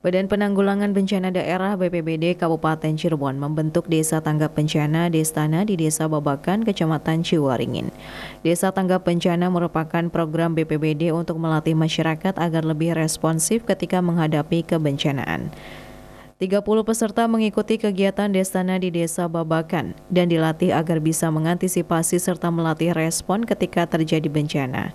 Badan Penanggulangan Bencana Daerah BPBD Kabupaten Cirebon membentuk Desa Tanggap Bencana Destana di Desa Babakan, Kecamatan Ciwaringin. Desa Tanggap Bencana merupakan program BPBD untuk melatih masyarakat agar lebih responsif ketika menghadapi kebencanaan. 30 peserta mengikuti kegiatan destana di Desa Babakan dan dilatih agar bisa mengantisipasi serta melatih respon ketika terjadi bencana.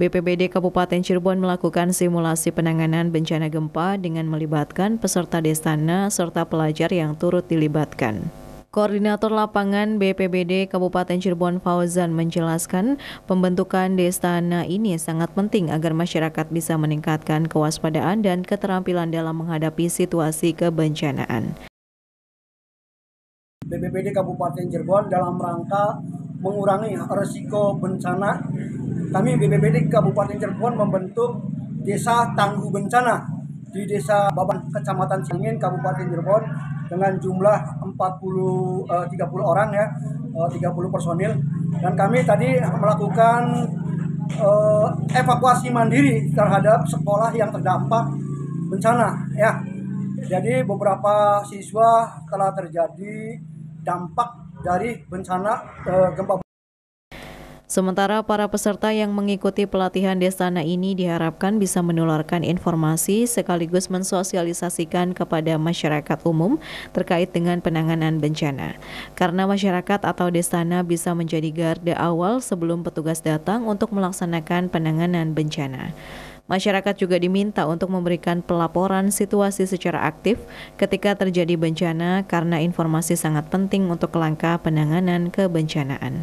BPBD Kabupaten Cirebon melakukan simulasi penanganan bencana gempa dengan melibatkan peserta destana serta pelajar yang turut dilibatkan. Koordinator Lapangan BPBD Kabupaten Cirebon Fauzan menjelaskan pembentukan destana ini sangat penting agar masyarakat bisa meningkatkan kewaspadaan dan keterampilan dalam menghadapi situasi kebencanaan. BPBD Kabupaten Cirebon dalam rangka mengurangi resiko bencana, kami BPBD Kabupaten Cirebon membentuk Desa Tangguh Bencana di Desa Baban Kecamatan Singin Kabupaten Cirebon dengan jumlah 40 eh, 30 orang ya, eh, 30 personil dan kami tadi melakukan eh, evakuasi mandiri terhadap sekolah yang terdampak bencana ya. Jadi beberapa siswa telah terjadi dampak dari bencana eh, gempa Sementara para peserta yang mengikuti pelatihan Destana ini diharapkan bisa menularkan informasi sekaligus mensosialisasikan kepada masyarakat umum terkait dengan penanganan bencana. Karena masyarakat atau Destana bisa menjadi garda awal sebelum petugas datang untuk melaksanakan penanganan bencana. Masyarakat juga diminta untuk memberikan pelaporan situasi secara aktif ketika terjadi bencana karena informasi sangat penting untuk langkah penanganan kebencanaan.